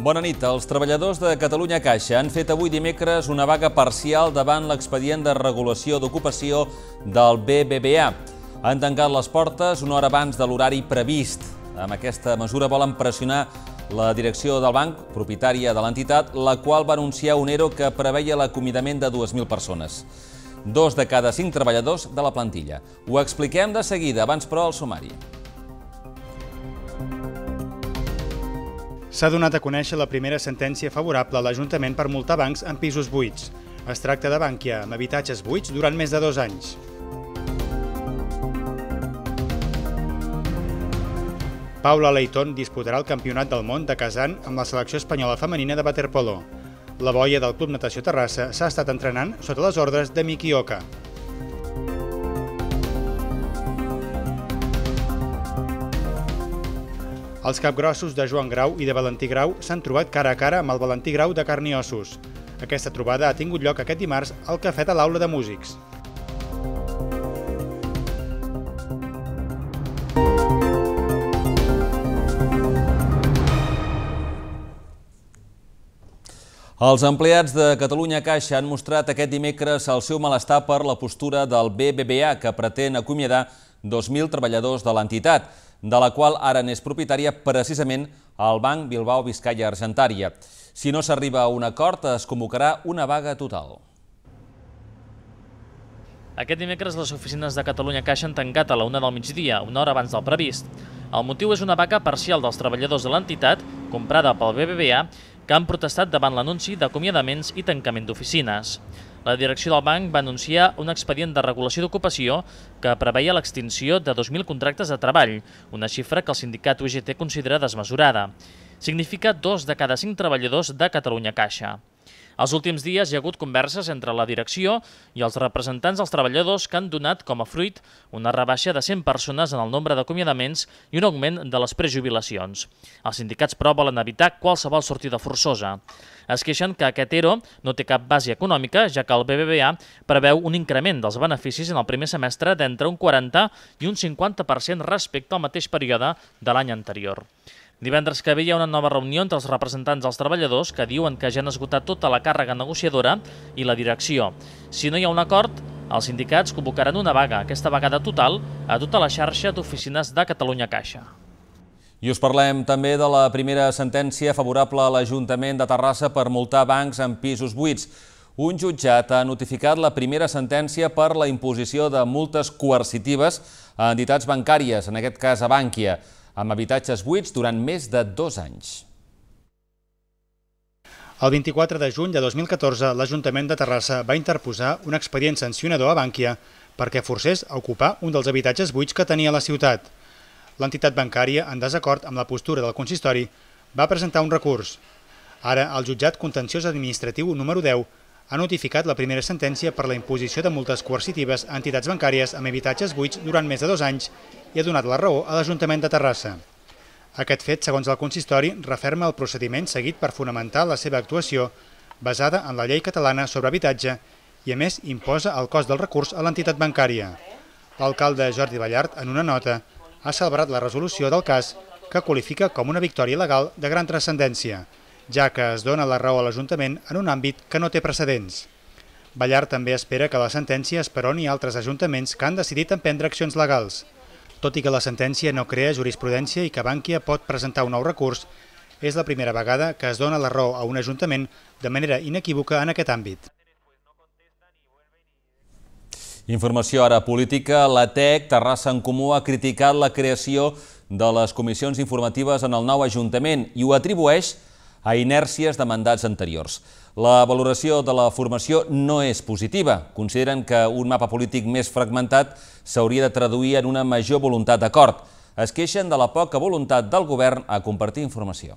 Bona nit. Els treballadors de Catalunya Caixa han fet avui dimecres una vaga parcial davant l'expedient de regulació d'ocupació del BBVA. Han tancat les portes una hora abans de l'horari previst. Amb aquesta mesura volen pressionar la direcció del banc, propietària de l'entitat, la qual va anunciar un ERO que preveia l'acomidament de 2.000 persones. Dos de cada cinc treballadors de la plantilla. Ho expliquem de seguida, abans però al sumari. S'ha donat a conèixer la primera sentència favorable a l'Ajuntament per multar bancs en pisos buits. Es tracta de Bànquia, amb habitatges buits durant més de dos anys. Paula Leighton disputarà el Campionat del Món de Kazan amb la selecció espanyola femenina de waterpolo. La boia del Club Natació Terrassa s'ha estat entrenant sota les ordres de Miki Oka. Els capgrossos de Joan Grau i de Valentí Grau s'han trobat cara a cara amb el Valentí Grau de Carn i Ossos. Aquesta trobada ha tingut lloc aquest dimarts al Cafè de l'Aula de Músics. Els empleats de Catalunya Caixa han mostrat aquest dimecres el seu malestar per la postura del BBVA, que pretén acomiadar 2.000 treballadors de l'entitat de la qual ara n'és propietària precisament el Banc Bilbao Vizcaya Argentària. Si no s'arriba a un acord, es convocarà una vaga total. Aquest dimecres les oficines de Catalunya Caixa han tancat a la una del migdia, una hora abans del previst. El motiu és una vaga parcial dels treballadors de l'entitat, comprada pel BBVA, que han protestat davant l'anunci d'acomiadaments i tancament d'oficines la direcció del banc va anunciar un expedient de regulació d'ocupació que preveia l'extinció de 2.000 contractes de treball, una xifra que el sindicat UGT considera desmesurada. Significa dos de cada cinc treballadors de Catalunya Caixa. Els últims dies hi ha hagut converses entre la direcció i els representants dels treballadors que han donat com a fruit una rebaixa de 100 persones en el nombre d'acomiadaments i un augment de les prejubilacions. Els sindicats, però, volen evitar qualsevol sortida forçosa. Es queixen que aquest ERO no té cap base econòmica, ja que el BBVA preveu un increment dels beneficis en el primer semestre d'entre un 40 i un 50% respecte al mateix període de l'any anterior. Divendres que ve hi ha una nova reunió entre els representants dels treballadors que diuen que ja han esgotat tota la càrrega negociadora i la direcció. Si no hi ha un acord, els sindicats convocaran una vaga, aquesta vegada total, a tota la xarxa d'oficines de Catalunya Caixa. I us parlem també de la primera sentència favorable a l'Ajuntament de Terrassa per multar bancs amb pisos buits. Un jutjat ha notificat la primera sentència per la imposició de multes coercitives a entitats bancàries, en aquest cas a Bànquia amb habitatges buits durant més de dos anys. El 24 de juny de 2014, l'Ajuntament de Terrassa va interposar un expedient sancionador a Bànquia perquè forcés a ocupar un dels habitatges buits que tenia la ciutat. L'entitat bancària, en desacord amb la postura del consistori, va presentar un recurs. Ara, el jutjat contenciós administratiu número 10 ha notificat la primera sentència per la imposició de multes coercitives a entitats bancàries amb habitatges buits durant més de dos anys i ha donat la raó a l'Ajuntament de Terrassa. Aquest fet, segons el consistori, referma el procediment seguit per fonamentar la seva actuació basada en la llei catalana sobre habitatge i, a més, imposa el cost del recurs a l'entitat bancària. L'alcalde Jordi Ballart, en una nota, ha celebrat la resolució del cas que qualifica com una victòria legal de gran transcendència ja que es dona la raó a l'Ajuntament en un àmbit que no té precedents. Ballar també espera que la sentència esperoni altres ajuntaments que han decidit emprendre accions legals. Tot i que la sentència no crea jurisprudència i que Bànquia pot presentar un nou recurs, és la primera vegada que es dona la raó a un ajuntament de manera inequívoca en aquest àmbit. Informació ara política. La TEC Terrassa en Comú ha criticat la creació de les comissions informatives en el nou ajuntament i ho atribueix a a inèrcies de mandats anteriors. La valoració de la formació no és positiva. Consideren que un mapa polític més fragmentat s'hauria de traduir en una major voluntat d'acord. Es queixen de la poca voluntat del govern a compartir informació.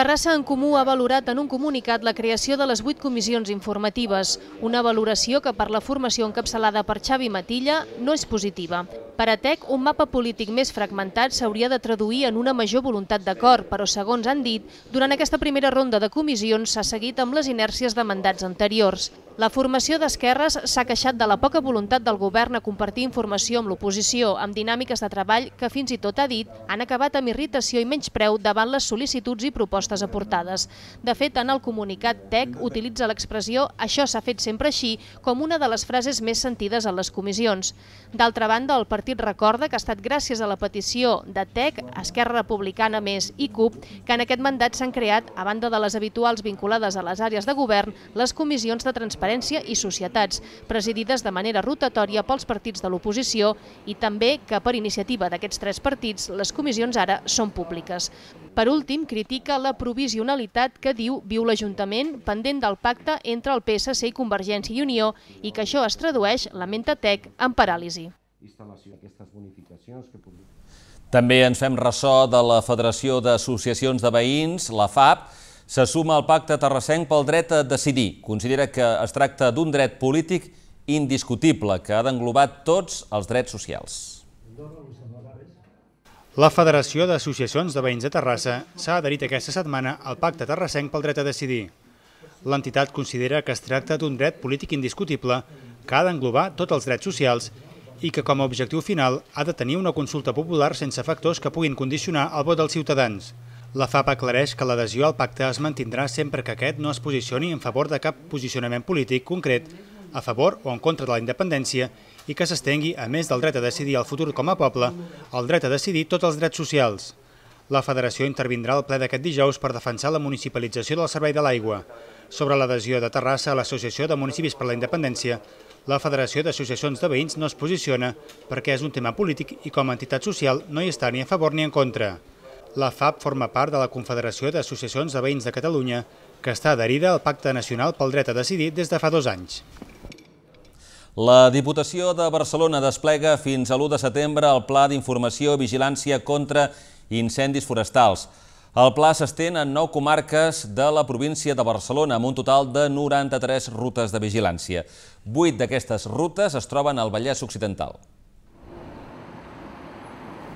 Terrassa en Comú ha valorat en un comunicat la creació de les vuit comissions informatives, una valoració que per la formació encapçalada per Xavi Matilla no és positiva. Per a TEC, un mapa polític més fragmentat s'hauria de traduir en una major voluntat d'acord, però segons han dit, durant aquesta primera ronda de comissions s'ha seguit amb les inèrcies de mandats anteriors. La formació d'esquerres s'ha queixat de la poca voluntat del govern a compartir informació amb l'oposició, amb dinàmiques de treball que fins i tot ha dit han acabat amb irritació i menyspreu davant les sol·licituds i propostes propostes aportades. De fet, en el comunicat TEC utilitza l'expressió «això s'ha fet sempre així» com una de les frases més sentides a les comissions. D'altra banda, el partit recorda que ha estat gràcies a la petició de TEC, Esquerra Republicana Més i CUP que en aquest mandat s'han creat, a banda de les habituals vinculades a les àrees de govern, les comissions de transparència i societats, presidides de manera rotatòria pels partits de l'oposició i també que per iniciativa d'aquests tres partits les comissions ara són públiques. Per últim, critica la provisionalitat que diu viu l'Ajuntament pendent del pacte entre el PSC i Convergència i Unió i que això es tradueix, lamenta TEC, en paràlisi. També ens fem ressò de la Federació d'Associacions de Veïns, la FAP, se suma al pacte terrassenc pel dret a decidir. Considera que es tracta d'un dret polític indiscutible que ha d'englobar tots els drets socials. La Federació d'Associacions de Veïns de Terrassa s'ha adherit aquesta setmana al Pacte Terrassenc pel dret a decidir. L'entitat considera que es tracta d'un dret polític indiscutible que ha d'englobar tots els drets socials i que com a objectiu final ha de tenir una consulta popular sense factors que puguin condicionar el vot dels ciutadans. La FAP aclareix que l'adhesió al pacte es mantindrà sempre que aquest no es posicioni en favor de cap posicionament polític concret a favor o en contra de la independència i que s'estengui, a més del dret a decidir el futur com a poble, el dret a decidir tots els drets socials. La Federació intervindrà al ple d'aquest dijous per defensar la municipalització del servei de l'aigua. Sobre l'adhesió de Terrassa a l'Associació de Municipis per la Independència, la Federació d'Associacions de Veïns no es posiciona perquè és un tema polític i com a entitat social no hi està ni a favor ni en contra. La FAP forma part de la Confederació d'Associacions de Veïns de Catalunya, que està adherida al Pacte Nacional pel Dret a Decidir des de fa dos anys. La Diputació de Barcelona desplega fins a l'1 de setembre el Pla d'Informació i Vigilància contra Incendis Forestals. El pla s'estén en 9 comarques de la província de Barcelona, amb un total de 93 rutes de vigilància. 8 d'aquestes rutes es troben al Vallès Occidental.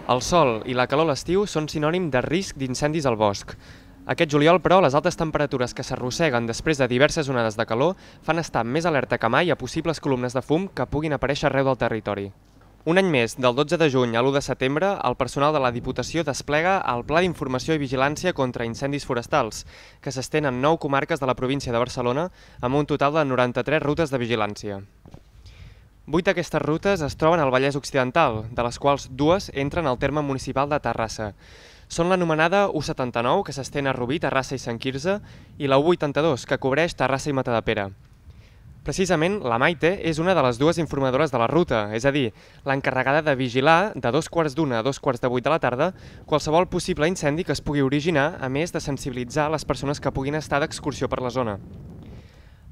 El sol i la calor a l'estiu són sinònim de risc d'incendis al bosc. Aquest juliol, però, les altes temperatures que s'arrosseguen després de diverses onades de calor fan estar més alerta que mai a possibles columnes de fum que puguin aparèixer arreu del territori. Un any més, del 12 de juny a l'1 de setembre, el personal de la Diputació desplega el Pla d'Informació i Vigilància contra Incendis Forestals, que s'estén en 9 comarques de la província de Barcelona, amb un total de 93 rutes de vigilància. Vuit d'aquestes rutes es troben al Vallès Occidental, de les quals dues entren al terme municipal de Terrassa. Són l'anomenada U79, que s'estén a Rubí, Terrassa i Sant Quirze, i la U82, que cobreix Terrassa i Matadepera. Precisament, la Maite és una de les dues informadores de la ruta, és a dir, l'encarregada de vigilar de dos quarts d'una a dos quarts de vuit de la tarda qualsevol possible incendi que es pugui originar, a més de sensibilitzar les persones que puguin estar d'excursió per la zona.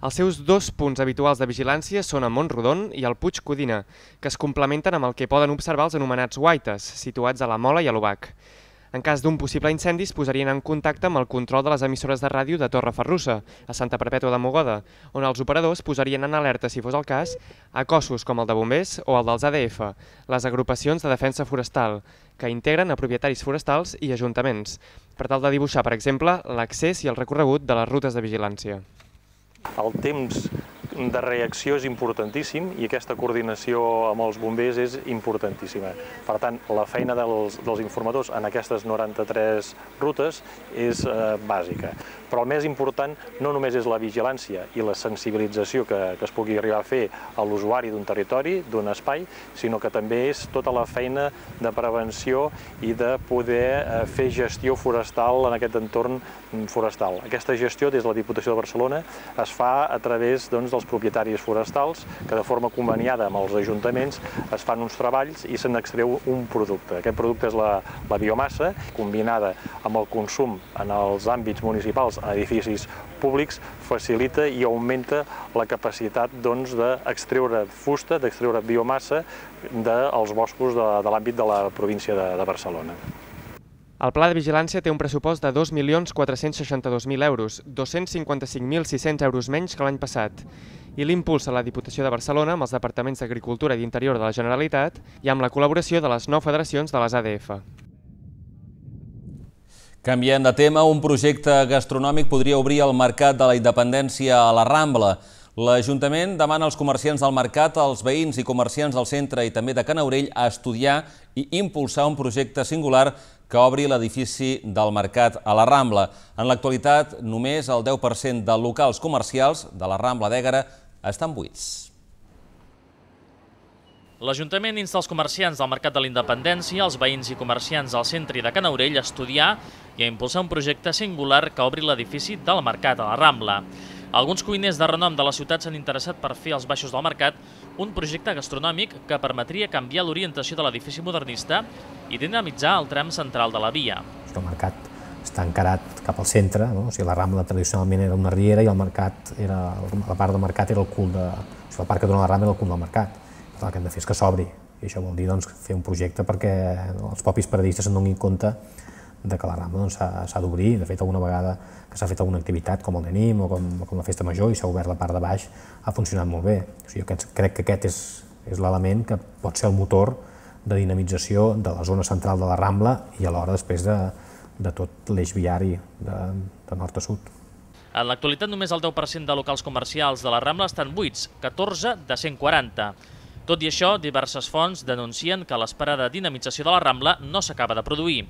Els seus dos punts habituals de vigilància són a Montrodon i al Puig Codina, que es complementen amb el que poden observar els anomenats guaites, situats a la Mola i a l'Ubac. En cas d'un possible incendi, es posarien en contacte amb el control de les emissores de ràdio de Torre Ferrussa, a Santa Perpètua de Mogoda, on els operadors posarien en alerta, si fos el cas, a cossos com el de bombers o el dels ADF, les agrupacions de defensa forestal, que integren a propietaris forestals i ajuntaments, per tal de dibuixar, per exemple, l'accés i el recorregut de les rutes de vigilància. El temps de reacció és importantíssim i aquesta coordinació amb els bombers és importantíssima. Per tant, la feina dels, dels informadors en aquestes 93 rutes és eh, bàsica. Però el més important no només és la vigilància i la sensibilització que, que es pugui arribar a fer a l'usuari d'un territori, d'un espai, sinó que també és tota la feina de prevenció i de poder eh, fer gestió forestal en aquest entorn mm, forestal. Aquesta gestió des de la Diputació de Barcelona es fa a través doncs, dels els propietaris forestals que de forma conveniada amb els ajuntaments es fan uns treballs i se n'extreu un producte. Aquest producte és la, la biomassa combinada amb el consum en els àmbits municipals, en edificis públics, facilita i augmenta la capacitat doncs, d'extreure doncs, fusta, d'extreure biomassa dels boscos de, de l'àmbit de la província de, de Barcelona. El pla de vigilància té un pressupost de 2.462.000 euros, 255.600 euros menys que l'any passat i l'impulsa la Diputació de Barcelona amb els departaments d'Agricultura i d'Interior de la Generalitat i amb la col·laboració de les nou federacions de les ADF. Canviant de tema, un projecte gastronòmic podria obrir el mercat de la independència a la Rambla. L'Ajuntament demana als comerciants del mercat, als veïns i comerciants del centre i també de Canaurell a estudiar i impulsar un projecte singular que obri l'edifici del Mercat a la Rambla. En l'actualitat, només el 10% de locals comercials de la Rambla d'Ègara estan buits. L'Ajuntament insta els comerciants del Mercat de la Independència, els veïns i comerciants del centre de Canaurell a estudiar i a impulsar un projecte singular que obri l'edifici del Mercat a la Rambla. Alguns cuiners de renom de la ciutat s'han interessat per fer els baixos del mercat un projecte gastronòmic que permetria canviar l'orientació de l'edifici modernista i dinamitzar el tram central de la via. El mercat està encarat cap al centre, no? o sigui, la Rambla tradicionalment era una riera i el mercat era, la part del mercat era el cul de... O sigui, la part que dona la Rambla era el cul del mercat. Per tant, el que hem de fer és que s'obri. I això vol dir doncs, fer un projecte perquè els propis paradistes se'n donin compte de que la Rambla doncs, s'ha doncs, d'obrir. De fet, alguna vegada que s'ha fet alguna activitat com el Denim o com, com la Festa Major i s'ha obert la part de baix, ha funcionat molt bé. O sigui, jo crec que aquest és, és l'element que pot ser el motor de dinamització de la zona central de la Rambla i alhora després de, de tot l'eix viari de, de nord a sud. En l'actualitat, només el 10% de locals comercials de la Rambla estan buits, 14 de 140. Tot i això, diverses fonts denuncien que l'esperada dinamització de la Rambla no s'acaba de produir.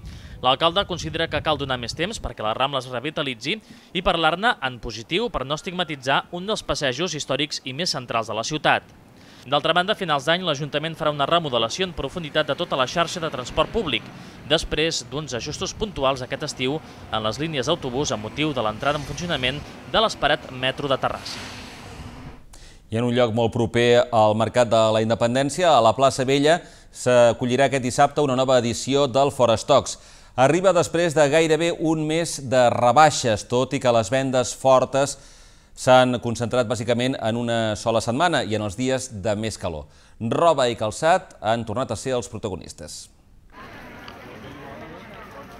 L'alcalde considera que cal donar més temps perquè la Rambla es revitalitzi i parlar-ne en positiu per no estigmatitzar un dels passejos històrics i més centrals de la ciutat. D'altra banda, a finals d'any, l'Ajuntament farà una remodelació en profunditat de tota la xarxa de transport públic, després d'uns ajustos puntuals aquest estiu en les línies d'autobús amb motiu de l'entrada en funcionament de l'esperat metro de Terrassa. I en un lloc molt proper al Mercat de la Independència, a la plaça Vella, s'acollirà aquest dissabte una nova edició del Forestocs arriba després de gairebé un mes de rebaixes, tot i que les vendes fortes s'han concentrat bàsicament en una sola setmana i en els dies de més calor. Roba i calçat han tornat a ser els protagonistes.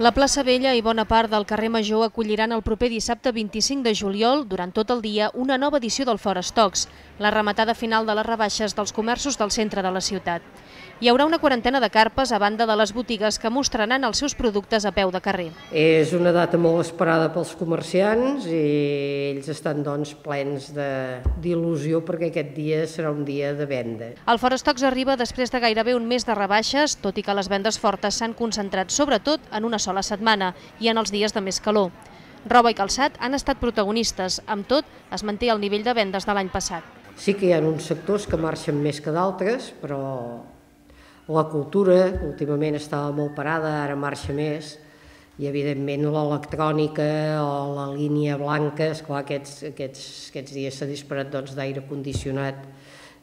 La plaça Vella i bona part del carrer Major acolliran el proper dissabte 25 de juliol, durant tot el dia, una nova edició del Forestocs, la rematada final de les rebaixes dels comerços del centre de la ciutat hi haurà una quarantena de carpes a banda de les botigues que mostraran els seus productes a peu de carrer. És una data molt esperada pels comerciants i ells estan doncs, plens d'il·lusió perquè aquest dia serà un dia de venda. El Forestocs arriba després de gairebé un mes de rebaixes, tot i que les vendes fortes s'han concentrat sobretot en una sola setmana i en els dies de més calor. Roba i calçat han estat protagonistes, amb tot es manté el nivell de vendes de l'any passat. Sí que hi ha uns sectors que marxen més que d'altres, però la cultura, últimament estava molt parada, ara marxa més, i evidentment l'electrònica o la línia blanca, esclar, aquests, aquests, aquests dies s'ha disparat doncs, d'aire doncs, condicionat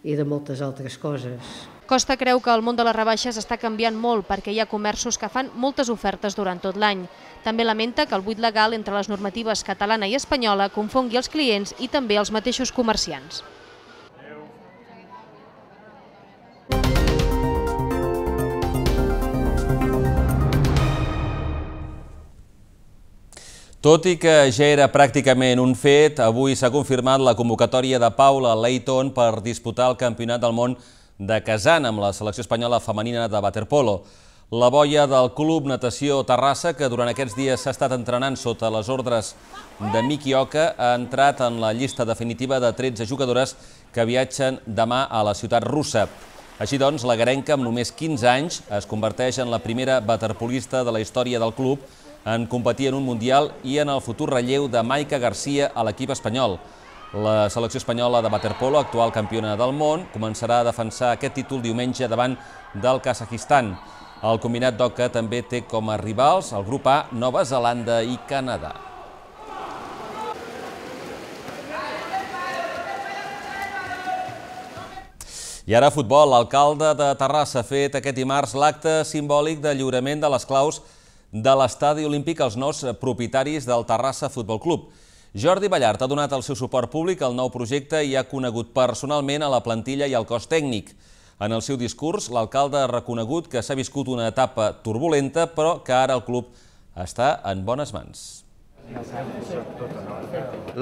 i de moltes altres coses. Costa creu que el món de les rebaixes està canviant molt perquè hi ha comerços que fan moltes ofertes durant tot l'any. També lamenta que el buit legal entre les normatives catalana i espanyola confongui els clients i també els mateixos comerciants. Tot i que ja era pràcticament un fet, avui s'ha confirmat la convocatòria de Paula Leiton per disputar el Campionat del Món de Kazan amb la selecció espanyola femenina de waterpolo. La boia del Club Natació Terrassa, que durant aquests dies s'ha estat entrenant sota les ordres de Miki Oka, ha entrat en la llista definitiva de 13 jugadores que viatgen demà a la ciutat russa. Així doncs, la Garenca, amb només 15 anys, es converteix en la primera waterpolista de la història del club, en competir en un Mundial i en el futur relleu de Maica Garcia a l'equip espanyol. La selecció espanyola de waterpolo, actual campiona del món, començarà a defensar aquest títol diumenge davant del Kazajistan. El combinat d'Oca també té com a rivals el grup A, Nova Zelanda i Canadà. I ara futbol. L'alcalde de Terrassa ha fet aquest dimarts l'acte simbòlic de lliurament de les claus de l'estadi olímpic als nous propietaris del Terrassa Futbol Club. Jordi Ballart ha donat el seu suport públic al nou projecte i ha conegut personalment a la plantilla i al cos tècnic. En el seu discurs, l'alcalde ha reconegut que s'ha viscut una etapa turbulenta, però que ara el club està en bones mans.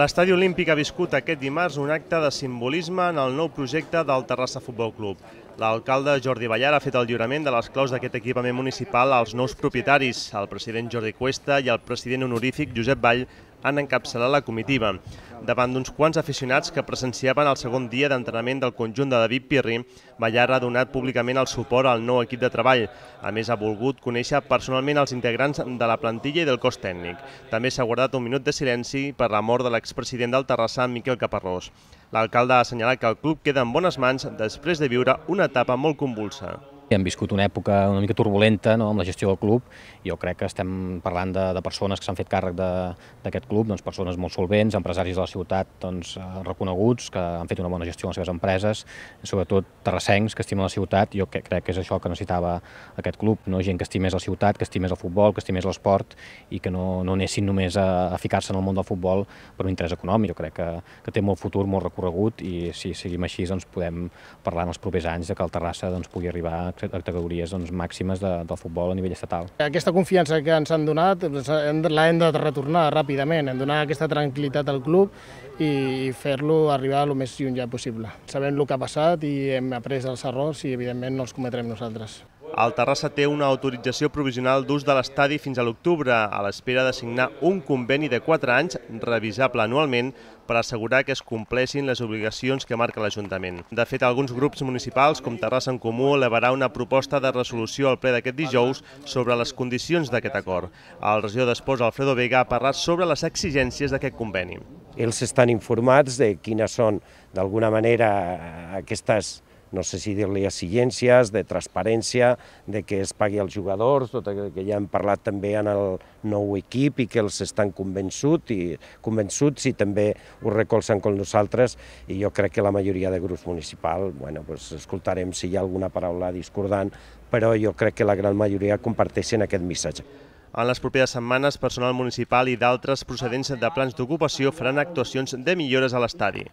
L'estadi olímpic ha viscut aquest dimarts un acte de simbolisme en el nou projecte del Terrassa Futbol Club. L'alcalde Jordi Ballar ha fet el lliurament de les claus d'aquest equipament municipal als nous propietaris, el president Jordi Cuesta i el president honorífic Josep Vall, han encapçalat la comitiva. Davant d'uns quants aficionats que presenciaven el segon dia d'entrenament del conjunt de David Pirri, Ballar ha donat públicament el suport al nou equip de treball. A més, ha volgut conèixer personalment els integrants de la plantilla i del cos tècnic. També s'ha guardat un minut de silenci per la mort de l'expresident del Terrassa, Miquel Caparrós. L'alcalde ha assenyalat que el club queda en bones mans després de viure una etapa molt convulsa. Hem viscut una època una mica turbulenta no?, amb la gestió del club. Jo crec que estem parlant de, de persones que s'han fet càrrec d'aquest club, doncs persones molt solvents, empresaris de la ciutat doncs, eh, reconeguts, que han fet una bona gestió en les seves empreses, sobretot terrassencs que estimen la ciutat. Jo crec, que és això que necessitava aquest club, no? gent que estimés la ciutat, que estimés el futbol, que estimés l'esport i que no, no anessin només a, a ficar-se en el món del futbol per un interès econòmic. Jo crec que, que té molt futur, molt recorregut i si seguim així doncs, podem parlar en els propers anys de que el Terrassa doncs, pugui arribar a categories doncs, màximes de, del futbol a nivell estatal. Aquesta confiança que ens han donat la doncs, hem de retornar ràpidament, hem donat donar aquesta tranquil·litat al club i fer-lo arribar el més lluny ja possible. Sabem el que ha passat i hem après els errors i evidentment no els cometrem nosaltres. El Terrassa té una autorització provisional d'ús de l'estadi fins a l'octubre, a l'espera de signar un conveni de 4 anys, revisable anualment, per assegurar que es compleixin les obligacions que marca l'Ajuntament. De fet, alguns grups municipals, com Terrassa en Comú, elevarà una proposta de resolució al ple d'aquest dijous sobre les condicions d'aquest acord. El regidor d'Esports, Alfredo Vega, ha parlat sobre les exigències d'aquest conveni. Ells estan informats de quines són, d'alguna manera, aquestes no sé si dir-li exigències, de transparència, de que es pagui als jugadors, tot el que ja hem parlat també en el nou equip i que els estan convençut i convençuts i també ho recolzen com nosaltres i jo crec que la majoria de grups municipal, bueno, pues escoltarem si hi ha alguna paraula discordant, però jo crec que la gran majoria comparteixen aquest missatge. En les properes setmanes, personal municipal i d'altres procedents de plans d'ocupació faran actuacions de millores a l'estadi.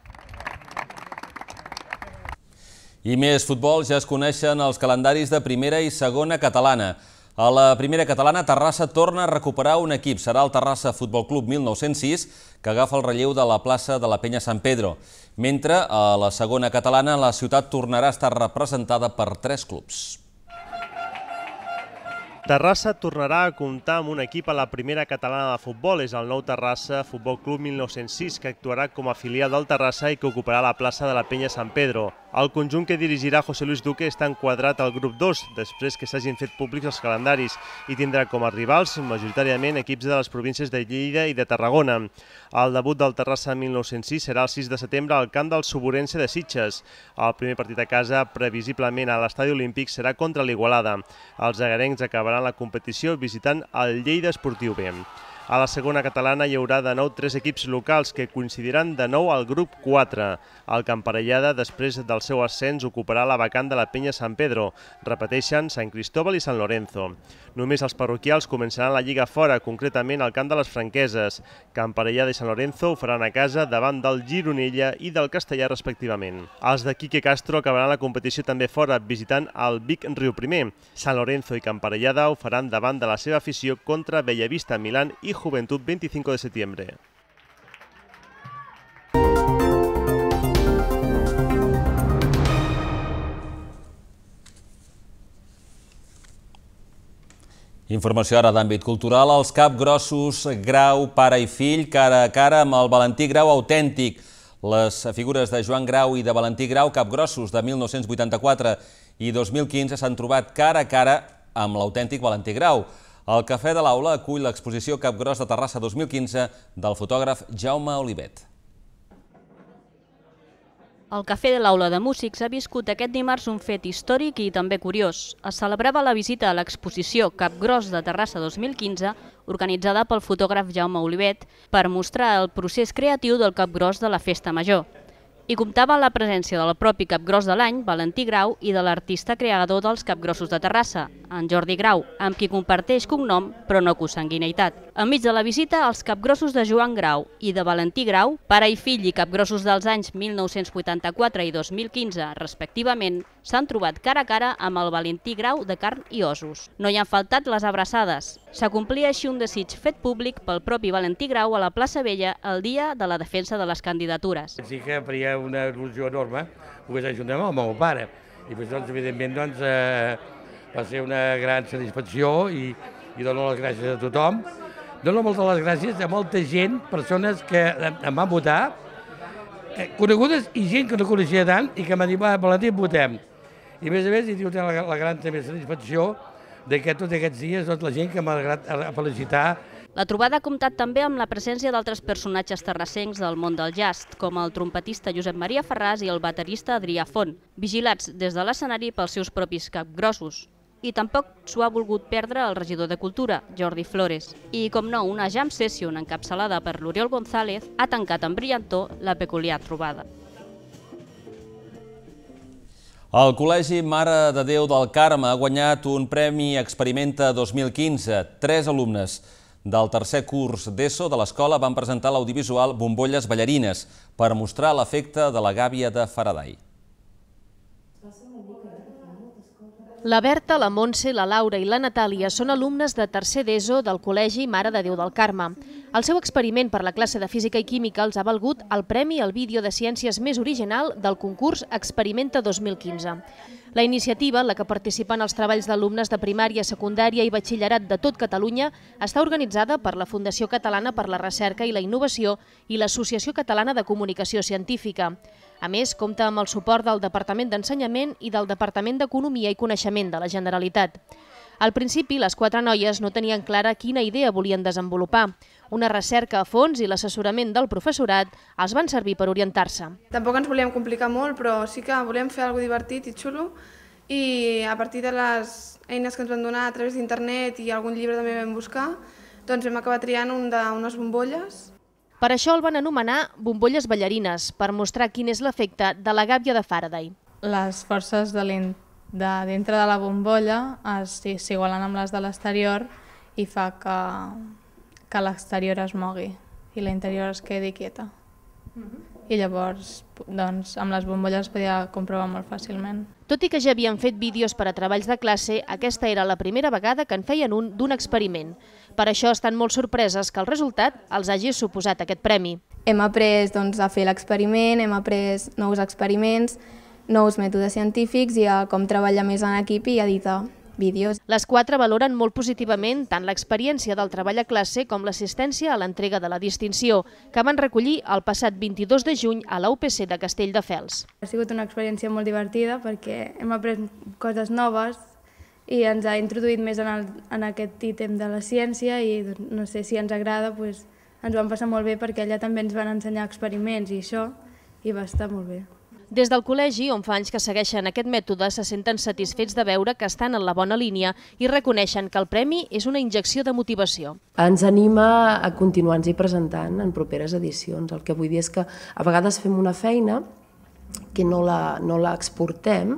I més futbol, ja es coneixen els calendaris de primera i segona catalana. A la primera catalana, Terrassa torna a recuperar un equip. Serà el Terrassa Futbol Club 1906, que agafa el relleu de la plaça de la Penya Sant Pedro. Mentre a la segona catalana, la ciutat tornarà a estar representada per tres clubs. Terrassa tornarà a comptar amb un equip a la primera catalana de futbol. És el nou Terrassa Futbol Club 1906, que actuarà com a filial del Terrassa i que ocuparà la plaça de la Penya Sant Pedro. El conjunt que dirigirà José Luis Duque està enquadrat al grup 2, després que s'hagin fet públics els calendaris, i tindrà com a rivals majoritàriament equips de les províncies de Lleida i de Tarragona. El debut del Terrassa 1906 serà el 6 de setembre al camp del Suborense de Sitges. El primer partit a casa, previsiblement a l'estadi olímpic, serà contra l'Igualada. Els agarencs acabaran disputaran la competició visitant el Lleida Esportiu B. A la segona catalana hi haurà de nou tres equips locals que coincidiran de nou al grup 4. El Camparellada, després del seu ascens, ocuparà la vacant de la penya San Pedro. Repeteixen Sant Cristóbal i Sant Lorenzo. Només els parroquials començaran la Lliga fora, concretament al camp de les franqueses. Camparellada i Sant Lorenzo ho faran a casa davant del Gironella i del Castellà respectivament. Els de Quique Castro acabaran la competició també fora, visitant el Vic Riu Primer. Sant Lorenzo i Camparellada ho faran davant de la seva afició contra Bellavista, Milan i Juventud 25 de septiembre. Informació ara d'àmbit cultural. Els capgrossos Grau, pare i fill, cara a cara amb el Valentí Grau autèntic. Les figures de Joan Grau i de Valentí Grau, capgrossos de 1984 i 2015, s'han trobat cara a cara amb l'autèntic Valentí Grau. El Cafè de l'Aula acull l'exposició Capgròs de Terrassa 2015 del fotògraf Jaume Olivet. El Cafè de l'Aula de Músics ha viscut aquest dimarts un fet històric i també curiós. Es celebrava la visita a l'exposició Capgròs de Terrassa 2015, organitzada pel fotògraf Jaume Olivet, per mostrar el procés creatiu del Capgròs de la Festa Major i comptava amb la presència del propi capgros de l'any, Valentí Grau, i de l'artista creador dels capgrossos de Terrassa, en Jordi Grau, amb qui comparteix cognom però no consanguineïtat. Enmig de la visita, els capgrossos de Joan Grau i de Valentí Grau, pare i fill i capgrossos dels anys 1984 i 2015, respectivament, s'han trobat cara a cara amb el Valentí Grau de carn i osos. No hi han faltat les abraçades. S'acomplia així un desig fet públic pel propi Valentí Grau a la plaça Vella el dia de la defensa de les candidatures. Sí que faria una il·lusió enorme, pogués ajuntar amb el meu pare. I per això, doncs, evidentment, doncs, eh, va ser una gran satisfacció i, i dono les gràcies a tothom. Dono moltes les gràcies a molta gent, persones que em van votar, eh, conegudes i gent que no coneixia tant i que m'han dit, va, Valentí, votem. I a més a més hi tingut la, la gran també satisfacció de que tots aquests dies doncs, la gent que m'ha agradat felicitar la trobada ha comptat també amb la presència d'altres personatges terrassencs del món del jazz, com el trompetista Josep Maria Ferràs i el baterista Adrià Font, vigilats des de l'escenari pels seus propis capgrossos. I tampoc s'ho ha volgut perdre el regidor de Cultura, Jordi Flores. I, com no, una jam session encapçalada per l'Oriol González ha tancat amb brillantor la peculiar trobada. El Col·legi Mare de Déu del Carme ha guanyat un Premi Experimenta 2015. Tres alumnes del tercer curs d'ESO de l'escola van presentar l'audiovisual Bombolles Ballarines per mostrar l'efecte de la gàbia de Faraday. La Berta, la Montse, la Laura i la Natàlia són alumnes de tercer d'ESO del Col·legi Mare de Déu del Carme. El seu experiment per la classe de Física i Química els ha valgut el Premi al Vídeo de Ciències més original del concurs Experimenta 2015. La iniciativa, en la que participen els treballs d'alumnes de primària, secundària i batxillerat de tot Catalunya, està organitzada per la Fundació Catalana per la Recerca i la Innovació i l'Associació Catalana de Comunicació Científica. A més, compta amb el suport del Departament d'Ensenyament i del Departament d'Economia i Coneixement de la Generalitat. Al principi, les quatre noies no tenien clara quina idea volien desenvolupar. Una recerca a fons i l'assessorament del professorat els van servir per orientar-se. Tampoc ens volíem complicar molt, però sí que volíem fer alguna divertit i xulo i a partir de les eines que ens van donar a través d'internet i algun llibre també vam buscar, doncs vam acabar triant un d'unes bombolles per això el van anomenar bombolles ballarines, per mostrar quin és l'efecte de la gàbia de Faraday. Les forces de, de dintre de la bombolla s'igualen amb les de l'exterior i fa que, que l'exterior es mogui i l'interior es quedi quieta. Mhm. i llavors doncs, amb les bombolles es podia comprovar molt fàcilment. Tot i que ja havien fet vídeos per a treballs de classe, aquesta era la primera vegada que en feien un d'un experiment. Per això estan molt sorpreses que el resultat els hagi suposat aquest premi. Hem après doncs, a fer l'experiment, hem après nous experiments, nous mètodes científics i a com treballar més en equip i editar vídeos. Les quatre valoren molt positivament tant l'experiència del treball a classe com l'assistència a l'entrega de la distinció, que van recollir el passat 22 de juny a la UPC de Castelldefels. Ha sigut una experiència molt divertida perquè hem après coses noves, i ens ha introduït més en, el, en aquest ítem de la ciència i no sé si ens agrada, doncs, ens vam passar molt bé perquè allà també ens van ensenyar experiments i això, i va estar molt bé. Des del col·legi, on fa anys que segueixen aquest mètode, se senten satisfets de veure que estan en la bona línia i reconeixen que el premi és una injecció de motivació. Ens anima a continuar-nos-hi presentant en properes edicions. El que vull dir és que a vegades fem una feina que no la, no la exportem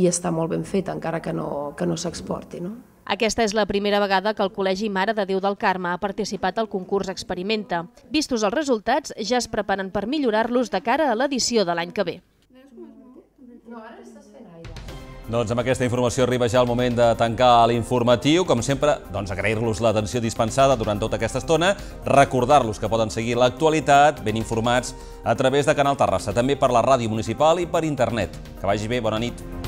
i està molt ben feta, encara que no, que no s'exporti. No? Aquesta és la primera vegada que el Col·legi Mare de Déu del Carme ha participat al concurs Experimenta. Vistos els resultats, ja es preparen per millorar-los de cara a l'edició de l'any que ve. No, ara doncs amb aquesta informació arriba ja el moment de tancar l'informatiu. Com sempre, doncs agrair-los l'atenció dispensada durant tota aquesta estona, recordar-los que poden seguir l'actualitat ben informats a través de Canal Terrassa, també per la ràdio municipal i per internet. Que vagi bé, bona nit.